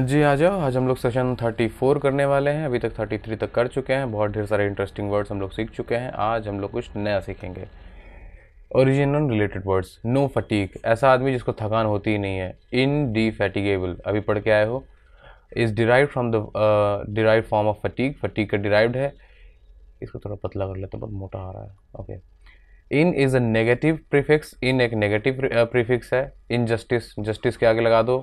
हाँ जी आ जाओ आज हम लोग सेशन 34 करने वाले हैं अभी तक 33 तक कर चुके हैं बहुत ढेर सारे इंटरेस्टिंग वर्ड्स हम लोग सीख चुके हैं आज हम लोग कुछ नया सीखेंगे original related words no fatigue ऐसा आदमी जिसको थकान होती ही नहीं है इन डी फैटिगेबल अभी पढ़ के आए हो is derive from the derive form of fatigue fatigue का डिराइव्ड है इसको थोड़ा पतला कर लेते बहुत मोटा आ रहा है okay in is a negative prefix in एक नेगेटिव प्रीफिक्स uh, है इन जस्टिस जस्टिस के आगे लगा दो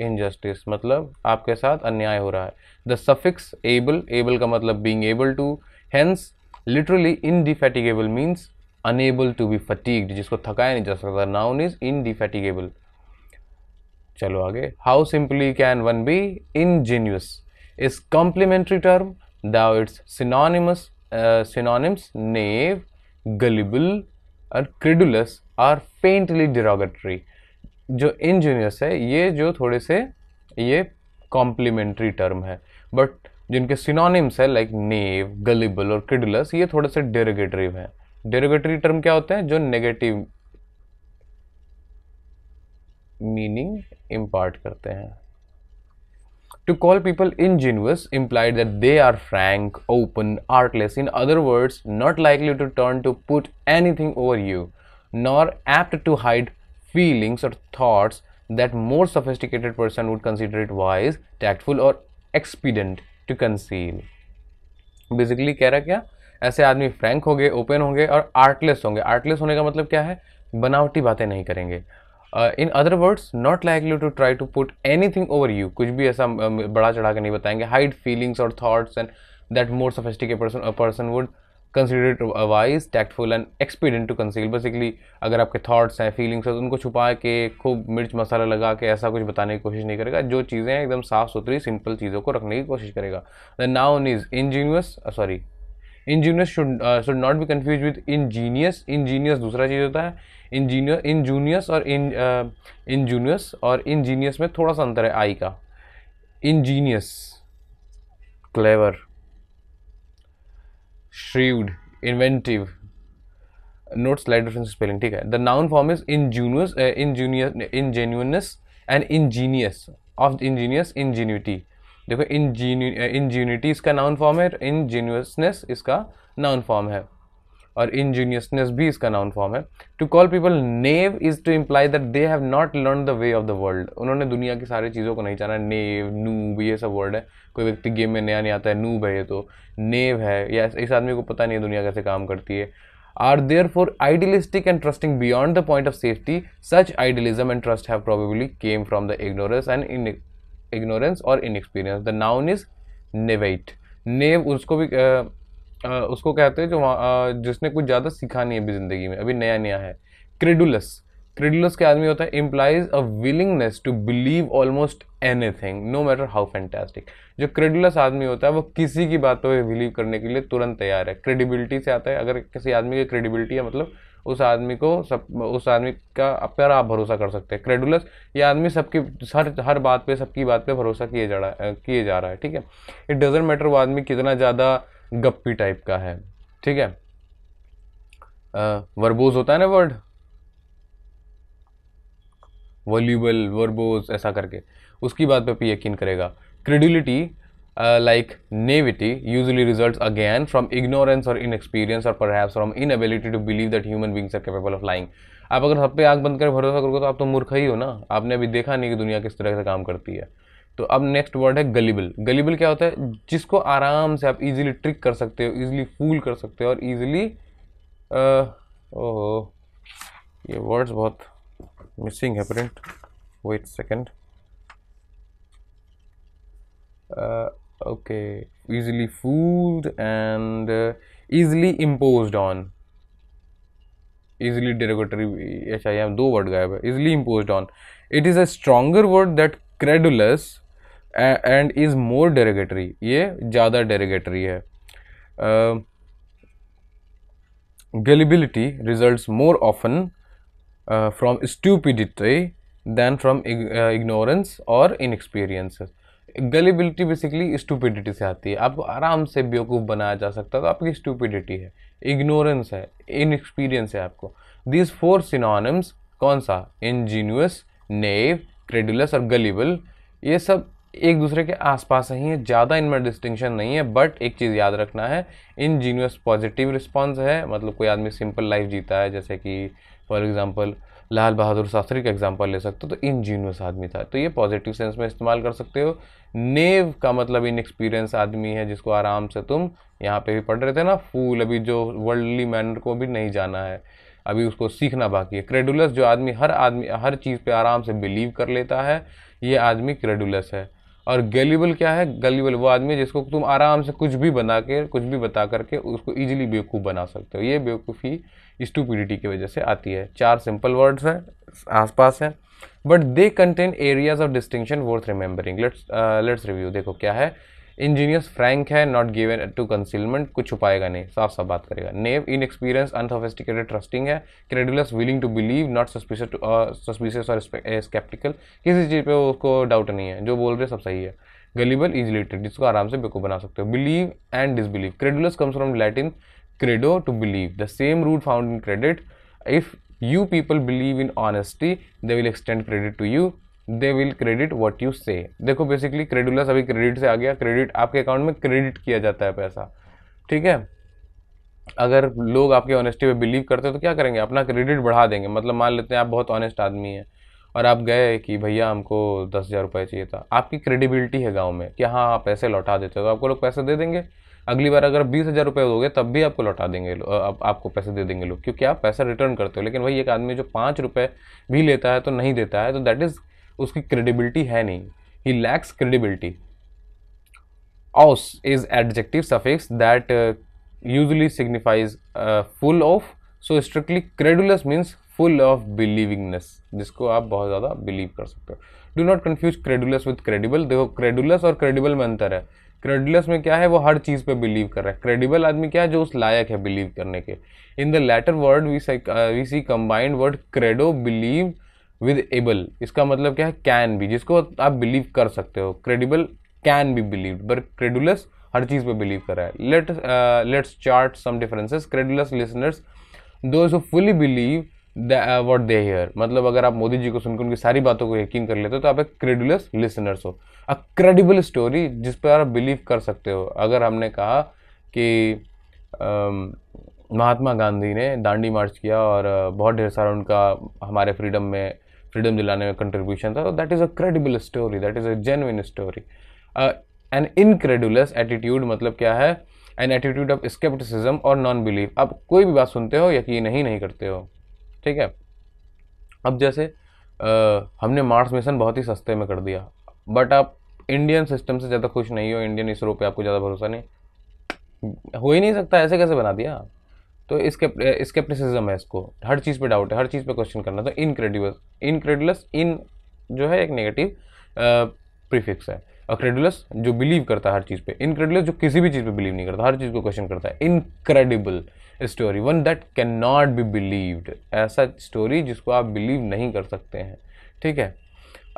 इनजस्टिस मतलब आपके साथ अन्याय हो रहा है द सफिक्स एबल एबल का मतलब being able to hence literally indefatigable means unable to be fatigue जिसको थकाया नहीं जा सकता नाउन इज इनडिफेटिगेबल चलो आगे how simply can one be ingenuous is complimentary term though its synonymous synonyms naive gullible और क्रिडुलस आर फेंटली डिरोगेटरी जो इंजीनियर्स है ये जो थोड़े से ये कॉम्प्लीमेंट्री टर्म है बट जिनके सिनोनिम्स है लाइक नेव गलिबल और किडलस ये थोड़े से डेरोगेटरी है डेरोगेटरी टर्म क्या होते हैं जो नेगेटिव मीनिंग इंपार्ट करते हैं to call people in ingenuous implied that they are frank open artless in other words not likely to turn to put anything over you nor apt to hide feelings or thoughts that more sophisticated person would consider it wise tactful or expedient to conceal basically कह रहा क्या ऐसे आदमी Frank होंगे open होंगे और artless होंगे artless होने का मतलब क्या है बनावटी बातें नहीं करेंगे in other words not likely to try to put anything over you कुछ भी ऐसा um, बड़ा चढ़ा के नहीं बताएंगे हाइड फीलिंग्स और thoughts and that more sophisticated person would consider wise tactful and expedient to conceal basically अगर आपके थाट्स हैं फीलिंग्स हैं तो उनको छुपा के खूब मिर्च मसाला लगा के ऐसा कुछ बताने की कोशिश नहीं करेगा जो चीज़ें हैं एकदम साफ़ सुथरी सिंपल चीज़ों को रखने की कोशिश करेगा the noun is ingenuous sorry ingenuous should should not be confuse with ingenious ingenious दूसरा चीज़ होता है इंजीनियर इंजूनियस और इन इंजूनियस uh, और इंजीनियस में थोड़ा सा अंतर है आई का ingenious clever shrewd inventive note slight difference spelling ठीक है the noun form is ingenuous ingenuous ingenuousness and ingenious of ingenious ingenuity देखो इंजीन्यू इंजीन्यूटी uh, इसका नाउन फॉर्म है इंजीनियसनेस इसका नाउन फॉर्म है और इंजीनियसनेस भी इसका नाउन फॉर्म है to call people naive is to imply that they have not learn the way of the world उन्होंने दुनिया की सारी चीज़ों को नहीं जाना नेव नूब ये सब वर्ड है कोई व्यक्ति गेम में नया नहीं आता है नू है ये तो नेव है या इस आदमी को पता नहीं है दुनिया कैसे काम करती है are therefore idealistic and trusting beyond the point of safety such idealism and trust have probably came from the ignorance and in ignorance और inexperience the noun is naivete naive उसको भी उसको कहते हैं जो जिसने कुछ ज़्यादा सीखा नहीं है अभी ज़िंदगी में अभी नया नया है क्रेडुलस क्रेडुलस के आदमी होता है implies a willingness to believe almost anything no matter how fantastic जो क्रेडुलस आदमी होता है वो किसी की बात पर बिलीव करने के लिए तुरंत तैयार है क्रेडिबिलिटी से आता है अगर किसी आदमी की क्रेडिबिलिटी है मतलब उस आदमी को सब उस आदमी का प्यार आप भरोसा कर सकते हैं क्रेडुलस ये आदमी सबकी हर हर बात पे सबकी बात पे भरोसा किए जा रहा है किए जा रहा है ठीक है इट डजेंट मैटर वो आदमी कितना ज़्यादा गप्पी टाइप का है ठीक है वर्बोज होता है ना वर्ड वॉल्यूबल वर्बोज ऐसा करके उसकी बात पे भी यकीन करेगा credulity like naivety usually result again from ignorance और इन इनएक्सपीरियंस और perhaps from inability to believe that human beings are capable of lying आप अगर सब पे आँख बंद कर भरोसा करोगे तो आप तो मूर्ख ही हो ना आपने अभी देखा नहीं कि दुनिया किस तरह से काम करती है तो अब नेक्स्ट वर्ड है गलीबल गलीबल क्या होता है जिसको आराम से आप इजीली ट्रिक कर सकते हो इजीली फूल कर सकते हो और इजीली ओहो ये वर्ड्स बहुत मिसिंग है print wait second okay easily fooled and easily impose on easily derogatory अच्छा, दो वर्ड गायब है easily impose on it is a stronger word that credulous and is more derogatory ये ज़्यादा डेरेगेटरी है gullibility result more often from stupidity than from ignorance और inexperience ignorance gullibility basically stupidity से आती है आपको आराम से बेवकूफ़ बनाया जा सकता है तो आपकी स्टूपिडिटी है इग्नोरेंस है इनएक्सपीरियंस है आपको दीज फोर सिनोनिम्स कौन सा इंजीनियस नेव क्रेडुलस और गलीबल ये सब एक दूसरे के आसपास ही है ज़्यादा इनमें डिस्टिंक्शन नहीं है बट एक चीज़ याद रखना है इन जीनियस पॉजिटिव रिस्पॉन्स है मतलब कोई आदमी सिंपल लाइफ जीता है जैसे कि फॉर एग्ज़ाम्पल लाल बहादुर शास्त्री का एग्जाम्पल ले सकते हो तो इनजीनियस आदमी था तो ये पॉजिटिव सेंस में इस्तेमाल कर सकते हो नेव का मतलब इन एक्सपीरियंस आदमी है जिसको आराम से तुम यहाँ पे भी पढ़ रहे थे ना फूल अभी जो वर्ल्डली मैनर को भी नहीं जाना है अभी उसको सीखना बाकी है क्रेडुलस जो आदमी हर आदमी हर चीज़ पे आराम से बिलीव कर लेता है ये आदमी क्रेडुलस है और गलीबल क्या है गलीबल वो आदमी जिसको तुम आराम से कुछ भी बना के कुछ भी बता करके उसको ईजिली बेवकूफ़ बना सकते हो ये बेवकूफ़ी स्टूपिडिटी की वजह से आती है चार सिंपल वर्ड्स हैं आसपास हैं but they contain areas of distinction worth remembering let's let's review देखो क्या है इंजीनियस फ्रैंक है नॉट गिवन टू कंसीलमेंट कुछ छुपाएगा नहीं साफ साफ बात करेगा naive in experience unsophisticated trusting है credulous willing to believe not suspicious और स्केप्टिकल किसी चीज़ पे उसको डाउट नहीं है जो बोल रहे सब सही है गलीबल इज लिटरेट जिसको आराम से बेको बना सकते हो believe and disbelieve credulous comes from Latin credo to believe the same root found in credit if you people believe in honesty they will extend credit to you they will credit what you say देखो basically credulous अभी credit से आ गया credit आपके account में credit किया जाता है पैसा ठीक है अगर लोग आपकी ऑनेस्टी पे बिलीव करते हैं तो क्या करेंगे अपना क्रेडिट बढ़ा देंगे मतलब मान लेते हैं आप बहुत ऑनेस्ट आदमी हैं और आप गए कि भैया हमको दस हज़ार रुपये चाहिए था आपकी क्रेडिबिलिटी है गांव में कि हाँ आप पैसे लौटा देते हो तो आपको लोग पैसे दे देंगे अगली बार अगर बीस हज़ार रुपये दोगे तब भी आपको लौटा देंगे आप, आपको पैसे दे देंगे लोग क्योंकि आप पैसा रिटर्न करते हो लेकिन वही एक आदमी जो पाँच रुपये भी लेता है तो नहीं देता है तो दैट इज़ उसकी क्रेडिबिलिटी है नहीं ही lacks credibility ous is adjective suffix that usually signifies full of so strictly credulous means full of believingness जिसको आप बहुत ज़्यादा बिलीव कर सकते हो do not confuse credulous with credible देखो क्रेडुलस और क्रेडिबल में अंतर है क्रेडुलस में क्या है वो हर चीज़ पे बिलीव कर रहा है क्रेडिबल आदमी क्या है जो उस लायक है बिलीव करने के in the latter word we see combined word credo believe with able इसका मतलब क्या है कैन भी जिसको आप बिलीव कर सकते हो credible can be believe but credulous हर चीज़ पे बिलीव कर रहा है let let's chart some differences credulous listeners so fully believe what they hear मतलब अगर आप मोदी जी को सुनकर उनकी सारी बातों को यकीन कर लेते हो तो आप एक क्रेडुलस लिसनर्स हो अ क्रेडिबल स्टोरी जिस पर आप बिलीव कर सकते हो अगर हमने कहा कि um, महात्मा गांधी ने दांडी मार्च किया और uh, बहुत ढेर सारा उनका हमारे फ्रीडम में फ्रीडम दिलाने में कंट्रीब्यूशन था तो that is a credible story that is a genuine story an incredulous attitude मतलब क्या है एन एटीट्यूड ऑफ स्केप्टिसिज्म और नॉन बिलीव आप कोई भी बात सुनते हो यकीन ही नहीं करते हो ठीक है अब जैसे आ, uh, हमने मार्स मिशन बहुत ही सस्ते में कर दिया बट आप इंडियन सिस्टम से ज़्यादा खुश नहीं हो इंडियन इसरो पे आपको ज़्यादा भरोसा नहीं हो ही नहीं सकता ऐसे कैसे बना दिया तो इसके स्केप्टिसिज्म है इसको हर चीज़ पे डाउट है हर चीज़ पे क्वेश्चन करना तो इनक्रेडिबल इनक्रेडुलस इन जो है एक नेगेटिव प्रीफिक्स है और जो बिलीव करता है हर चीज़ पे इनक्रेडुलस जो किसी भी चीज़ पे बिलीव नहीं करता हर चीज़ को क्वेश्चन करता है incredible story one that can not be believed ऐसा स्टोरी जिसको आप बिलीव नहीं कर सकते हैं ठीक है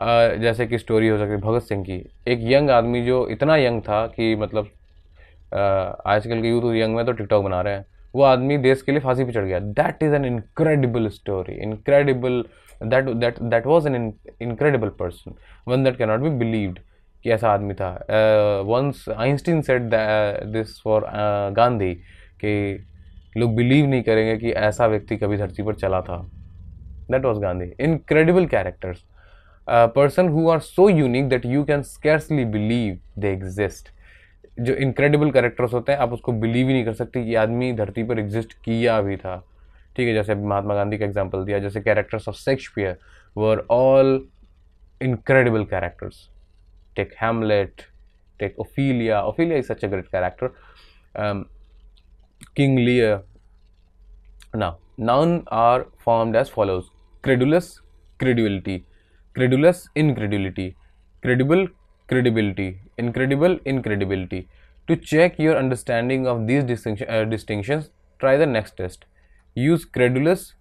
Uh, जैसे कि स्टोरी हो सकती है भगत सिंह की एक यंग आदमी जो इतना यंग था कि मतलब uh, आजकल के यूथ यंग में तो टिकटॉक बना रहे हैं वो आदमी देश के लिए फांसी पे चढ़ गया that is an incredible story incredible that that that was an incredible person one that can not be believed कि ऐसा आदमी था once Einstein said this for Gandhi कि लोग बिलीव नहीं करेंगे कि ऐसा व्यक्ति कभी धरती पर चला था that was Gandhi incredible characters person who are so unique that you can scarcely believe they exist जो इनक्रेडिबल कैरेक्टर्स होते हैं आप उसको बिलीव ही नहीं कर सकते कि आदमी धरती पर एग्जिस्ट किया भी था ठीक है जैसे महात्मा गांधी का एग्जाम्पल दिया जैसे characters of Shakespeare were all incredible characters take Hamlet take Ophelia Ophelia is such a great character king Lear ना noun are form as follows credulous credibility credulous incredibility credible credibility incredible incredibility. To check your understanding of these distinction, uh, distinctions, try the next test. Use credulous,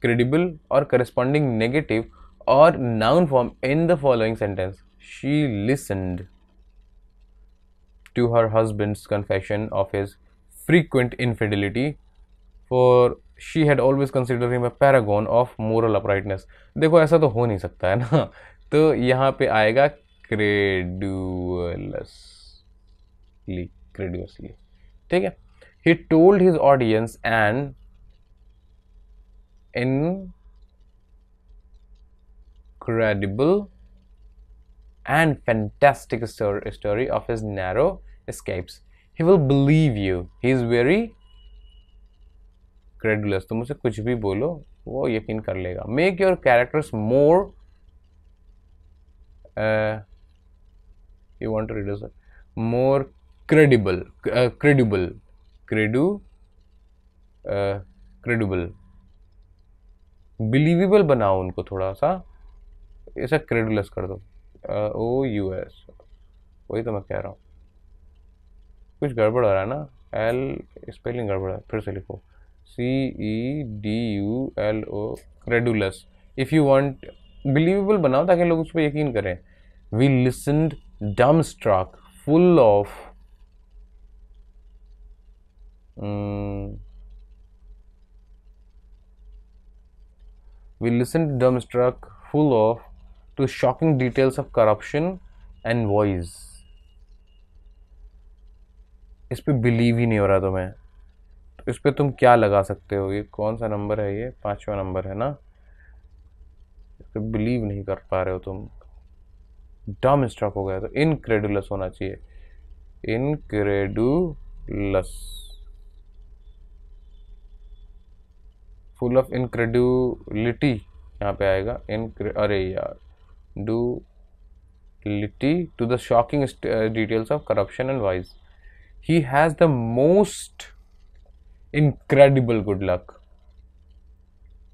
credible or corresponding negative or noun form in the following sentence. She listened to her husband's confession of his frequent infidelity for she had always considered him a paragon of moral uprightness. देखो ऐसा तो हो नहीं सकता है ना तो यहाँ पे आएगा क्रेडुअसली क्रेडुअसली ठीक है he told his audience an incredible and fantastic story of his narrow escapes he will believe you he is very credulous तुम उसे कुछ भी बोलो वो यकीन कर लेगा make your characters more you want to reduce it more credible uh, credible credu uh, credible believable बनाओ उनको थोड़ा सा ऐसा क्रेडुलस कर दो ओ यू एस वही तो मैं कह रहा हूँ कुछ गड़बड़ हो रहा है ना एल स्पेलिंग गड़बड़ है फिर से लिखो C E D U L O credulous if you want believable बनाओ ताकि लोग उस पर यकीन करें we listened dumbstruck, full of um, we listened dumbstruck, full of to shocking details of corruption and voice. इस पर बिलीव ही नहीं हो रहा तुम्हें तो इस पर तुम क्या लगा सकते हो ये कौन सा नंबर है ये पांचवा नंबर है ना इस पर बिलीव नहीं कर पा रहे हो तुम डम स्ट्रक हो गया तो इनक्रेडुलस होना चाहिए इनक्रेडुलस फुल ऑफ इनक्रेडुलिटी यहाँ पे आएगा इन अरे यार डू लिटी to the shocking details of corruption and wise he has the most incredible good luck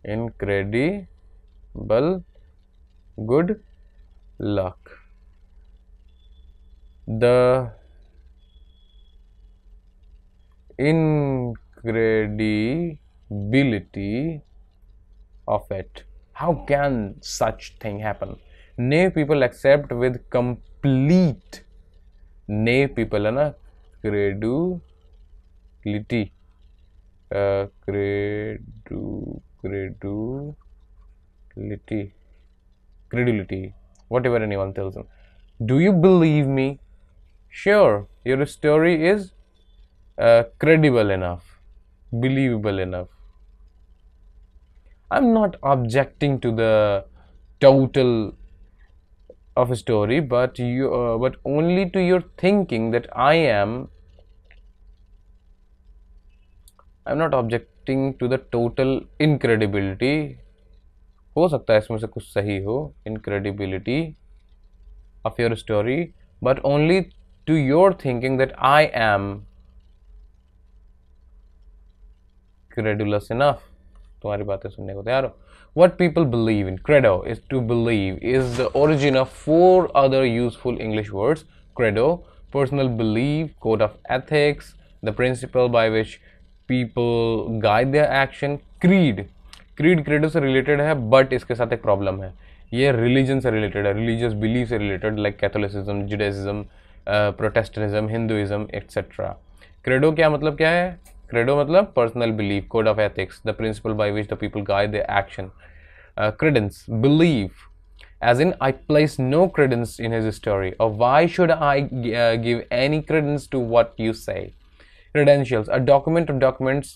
incredible good luck the incredibility of it. How can such thing happen? Naive people accept with complete naive people are ना credulity uh, credu credulity credulity whatever anyone tells them do you believe me sure your story is uh, credible enough, believable enough. I'm not objecting to the total of a story, but you, uh, but only to your thinking that I am. I'm not objecting to the total incredibility. हो सकता है इसमें से कुछ सही हो incredibility of your story but only to your thinking that I am credulous enough. तुम्हारी बातें सुनने को तैयार हो What people believe in, credo is to believe, is the origin of four other useful English words credo, personal belief, code of ethics, the principle by which people guide their action, creed. Creed credo से related है but इसके साथ एक problem है ये religion से related है religious belief से related like Catholicism, Judaism, Protestantism, Hinduism, etcetera credo क्या मतलब क्या है क्रेडो मतलब personal belief code of ethics the principle by which the people guide the action credence belief as in i place no credence in his story or why should i uh, give any credence to what you say credentials a document or documents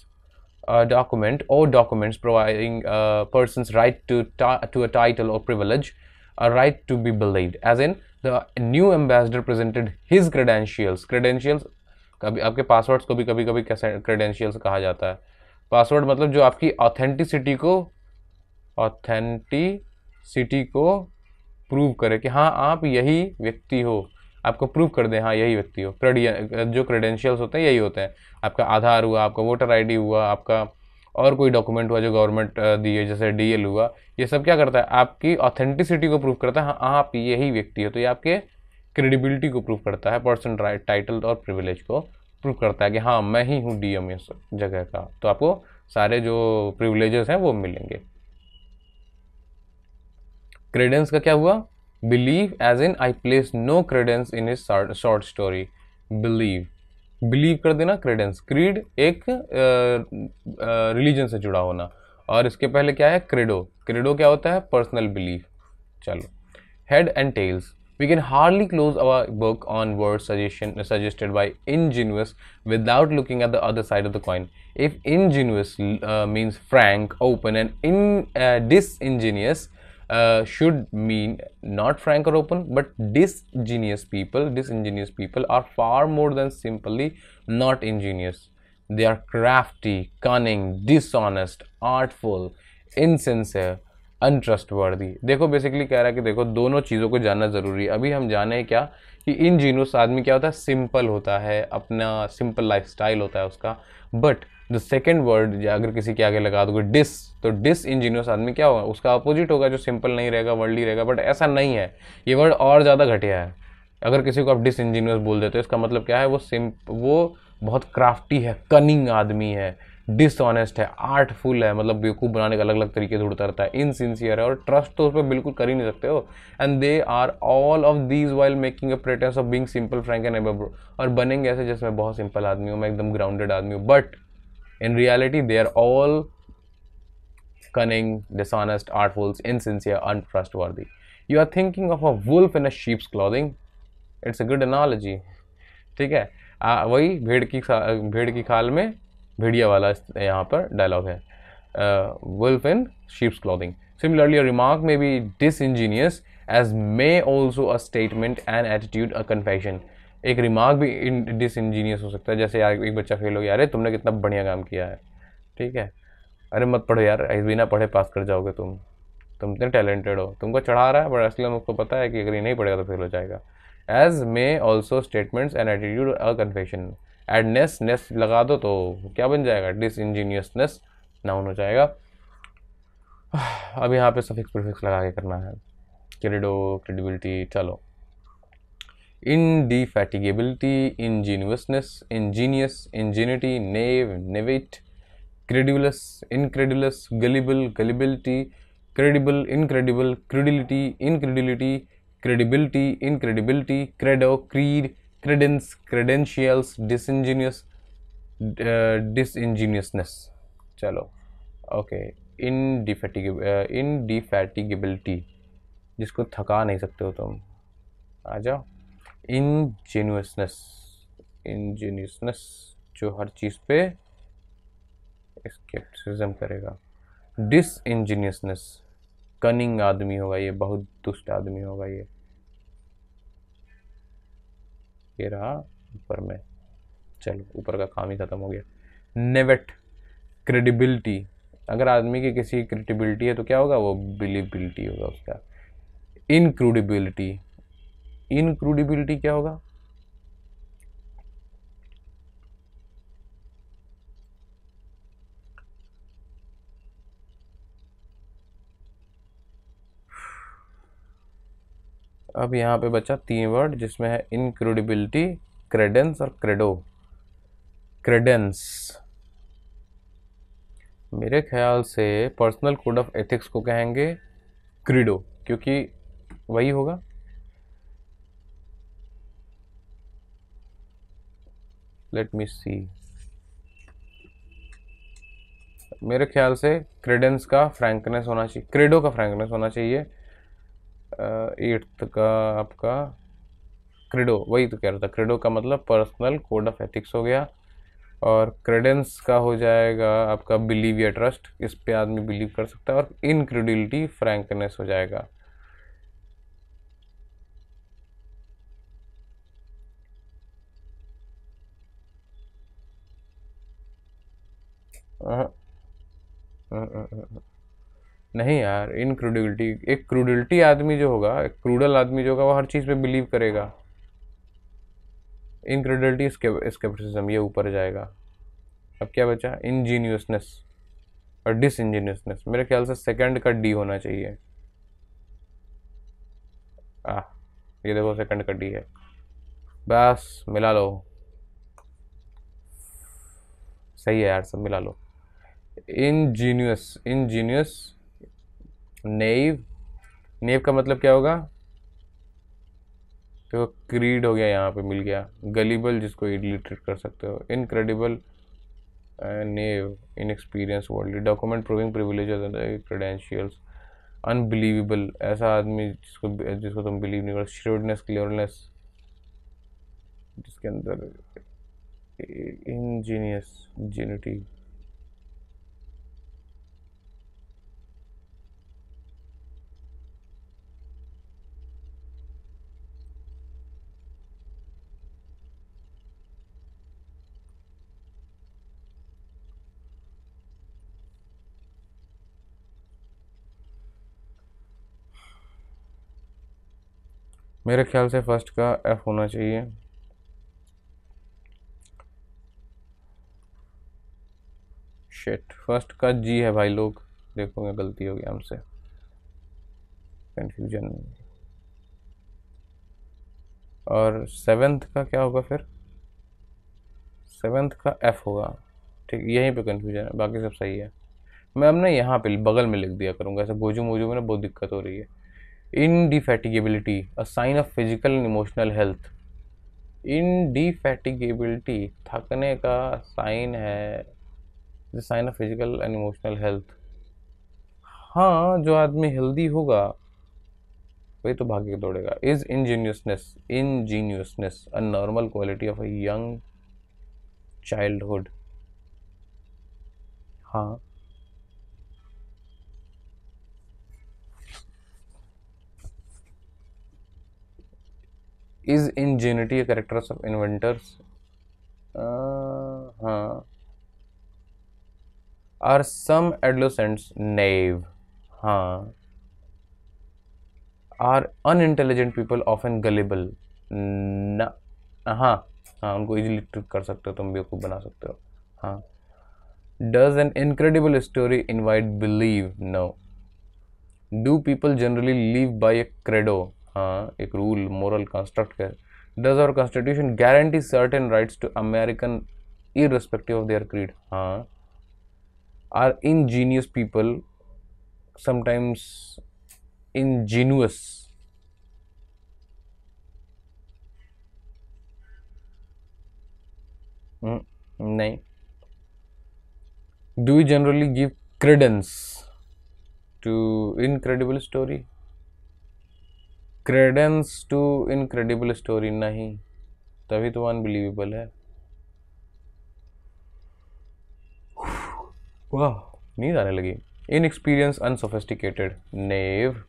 document or documents providing a person's right to to a title or privilege a right to be believed as in the new ambassador presented his credentials credentials कभी आपके passwords को भी कभी कभी credentials कहा जाता है password मतलब जो आपकी ऑथेंटिसिटी को ऑथेंटिसिटी को प्रूव करे कि हाँ आप यही व्यक्ति हो आपको प्रूव कर दें हाँ यही व्यक्ति हो क्रेडिय जो क्रेडेंशियल्स होते हैं यही होते हैं आपका आधार हुआ आपका वोटर आईडी हुआ आपका और कोई डॉक्यूमेंट हुआ जो गवर्नमेंट दी है जैसे डीएल हुआ ये सब क्या करता है आपकी ऑथेंटिसिटी को प्रूफ करता है हाँ आप यही व्यक्ति हो तो ये आपके क्रेडिबिलिटी को प्रूफ करता है पर्सन राइट टाइटल और प्रिविलेज को प्रूफ करता है कि हाँ मैं ही हूँ डीएम इस जगह का तो आपको सारे जो प्रिविलेजेस हैं वो मिलेंगे क्रेडेंस का क्या हुआ believe as in I place no credence in is short story believe believe कर देना क्रेडेंस क्रीड एक रिलीजन से जुड़ा होना और इसके पहले क्या है क्रेडो क्रेडो क्या होता है पर्सनल बिलीफ चलो head and tails we can hardly close our book on word suggestion suggested by ingenuous without looking at the other side of the coin if ingenuous means frank open and in disingenuous uh, should mean not frank or open but disingenuous people disingenuous people are far more than simply not ingenious they are crafty cunning dishonest artful insincere untrustworthy देखो basically कह रहा है कि देखो दोनों चीज़ों को जानना ज़रूरी है अभी हम जाने क्या कि इन जीनोस आदमी क्या होता है सिंपल होता है अपना सिंपल लाइफ होता है उसका बट द सेकेंड वर्ड अगर किसी के आगे लगा दोगे डिस तो डिस इंजीनियस आदमी क्या होगा उसका अपोजिट होगा जो सिंपल नहीं रहेगा ही रहेगा बट ऐसा नहीं है ये वर्ड और ज़्यादा घटिया है अगर किसी को आप डिस इंजीनियस बोल देते हो इसका मतलब क्या है वो सिंप वो बहुत क्राफ्टी है कनिंग आदमी है डिसऑनेस्ट है आर्टफुल है मतलब बेवकूफ़ बनाने का अलग अलग तरीके से उड़ता रहता है इनसिंसियर है और ट्रस्ट तो उस पर बिल्कुल कर ही नहीं सकते हो and they are all of these while making a pretence of being simple frank and एबर और बनेंगे ऐसे जैसे मैं बहुत सिंपल आदमी हूँ मैं एकदम ग्राउंडेड आदमी हूँ but In reality, they are all cunning, dishonest, artful, insincere, untrustworthy. You are thinking of a wolf in a sheep's clothing. It's a good analogy. ठीक है आ, वही भेड़ की भेड़ की खाल में भेड़िया वाला यहाँ पर डायलॉग है wolf in sheep's clothing. Similarly, a remark may be disingenuous, as may also a statement, an attitude, a confession. एक रिमार्क भी डिस इंजीनियस हो सकता है जैसे यार एक बच्चा फेल हो गया अरे तुमने कितना बढ़िया काम किया है ठीक है अरे मत पढ़ो यार बिना पढ़े पास कर जाओगे तुम तुम इतने टैलेंटेड हो तुमको चढ़ा रहा है बट असल में उसको पता है कि अगर ये नहीं पढ़ेगा तो फेल हो जाएगा as may also statements and attitude a confession add ness ness लगा दो तो क्या बन जाएगा डिस इंजीनियसनेस नाउन हो जाएगा अब यहाँ पे सफिक्स प्रफिक्स लगा के करना है क्रेडो क्रेडिबिलिटी चलो indefatigability ingenuousness ingenuous ingenuity naive naivety credulous incredulous gullible gullibility credible incredible credulity incredulity credibility incredibility credo creed credence credentials disingenuous disingenuousness चलो ओके इन इनडिफेटिगेबिलिटी जिसको थका नहीं सकते हो तुम आ जाओ इनजेन्यूसनेस इनजेन्यूसनेस जो हर चीज़ पे स्केप्टिसिज्म करेगा डिस इंजीनियसनेस कनिंग आदमी होगा ये बहुत दुष्ट आदमी होगा ये ये रहा ऊपर में चलो ऊपर का काम ही ख़त्म हो गया नेवेट क्रेडिबिलिटी अगर आदमी की किसी क्रेडिबिलिटी है तो क्या होगा वो बिलीबिलिटी होगा उसका इनक्रेडिबिलिटी इनक्रूडिबिलिटी क्या होगा अब यहां पे बचा तीन वर्ड जिसमें है इनक्रूडिबिलिटी क्रेडेंस और क्रेडो क्रेडेंस मेरे ख्याल से पर्सनल कोड ऑफ एथिक्स को कहेंगे क्रिडो क्योंकि वही होगा लेट मी सी मेरे ख्याल से क्रेडेंस का फ्रैंकनेस होना चाहिए क्रेडो का फ्रैंकनेस होना चाहिए एट्थ का आपका क्रेडो वही तो कह रहा था क्रेडो का मतलब पर्सनल कोड ऑफ एथिक्स हो गया और क्रेडेंस का हो जाएगा आपका बिलीव या ट्रस्ट इस पे आदमी बिलीव कर सकता है और इनक्रेडिलिटी फ्रैंकनेस हो जाएगा Uh-huh. Uh-huh. नहीं यार इन क्रूडिलिटी एक क्रूडिलिटी आदमी जो होगा एक क्रूडल आदमी जो होगा वो हर चीज़ पे बिलीव करेगा इन क्रूडल्टी स्केप्टिसिज्म ये ऊपर जाएगा अब क्या बचा इंजीनियसनेस और इंजीनियसनेस मेरे ख्याल से सेकंड का डी होना चाहिए आ ये देखो सेकंड का डी है बस मिला लो सही है यार सब मिला लो इनजीनियस इनजीनियस नेव नेव का मतलब क्या होगा तो क्रीड हो गया यहाँ पे मिल गया गलीबल जिसको इडिलेटेड कर सकते हो incredible naive inexperience world document proving privilege credentials unbelievable ऐसा आदमी जिसको जिसको तुम बिलीव नहीं करो श्रोडनेस क्लियरनेस जिसके अंदर इंजीनियस इंजीनिटी मेरे ख्याल से फर्स्ट का एफ होना चाहिए शेट फर्स्ट का जी है भाई लोग देखोगे गलती हो गई हमसे कंफ्यूजन और सेवेंथ का क्या होगा फिर सेवेंथ का एफ होगा ठीक यहीं पे कंफ्यूजन है बाकी सब सही है मैं अब ना यहाँ पे बगल में लिख दिया करूँगा ऐसे बोझू मोजू में ना बहुत दिक्कत हो रही है a sign of physical and emotional health in indefatigability थकने का साइन है sign of physical and emotional health हाँ जो आदमी हेल्दी होगा वही तो भाग्य दौड़ेगा is ingenuousness ingenuousness a normal quality of a young childhood हाँ is ingenuity characters of inventors हाँ आर सम एडलोसेंट्स नेव हाँ are intelligent people of an gullible न हाँ हाँ उनको इजिली ट्रिक कर सकते हो तुम खूब बना सकते हो हाँ does an incredible story invite believe no do people generally live by a credo हाँ एक रूल मॉरल कंस्ट्रक्ट है does our constitution guarantee certain rights to American irrespective of their creed हाँ are ingenious people sometimes ingenuous नहीं do you generally give credence to incredible story credence to incredible story नहीं तभी तो unbelievable है वाह नींद आने लगी इनएक्सपीरियंस अनसोफिस्टिकेटेड नेव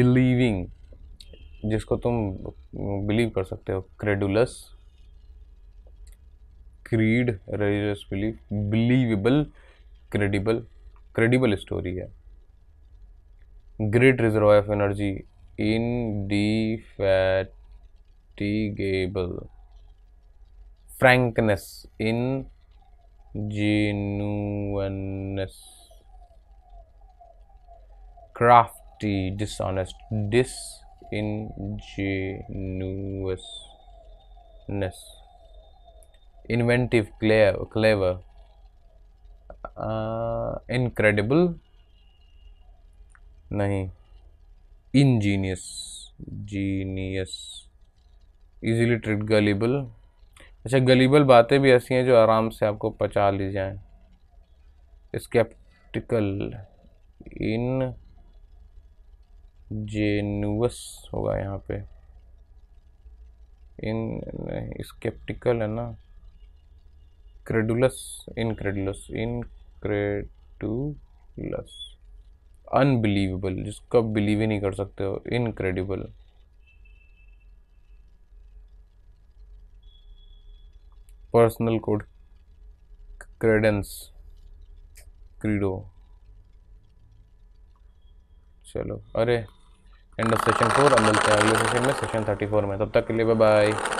बिलीविंग जिसको तुम बिलीव कर सकते हो credulous creed religious believe believable credible credible story है great reservoir of energy indefatigable frankness in genuineness. crafty dishonest disingenuousness inventive clever clever uh, incredible नहीं ingenious genius easily trick gullible अच्छा gullible बातें भी ऐसी हैं जो आराम से आपको पचा ली जाएं स्केप्टिकल इन जेनुअस होगा यहाँ पे इन स्केप्टिकल है ना क्रेडुलस इनक्रेडुलस इनक्रेडुलस अनबिलीवेबल जिसको आप बिलीव ही नहीं कर सकते हो incredible personal code credence credo चलो अरे एंड ऑफ सेशन फोर हम मिलते हैं अगले सेशन में सेशन थर्टी फोर में तब तक के लिए बाय बाय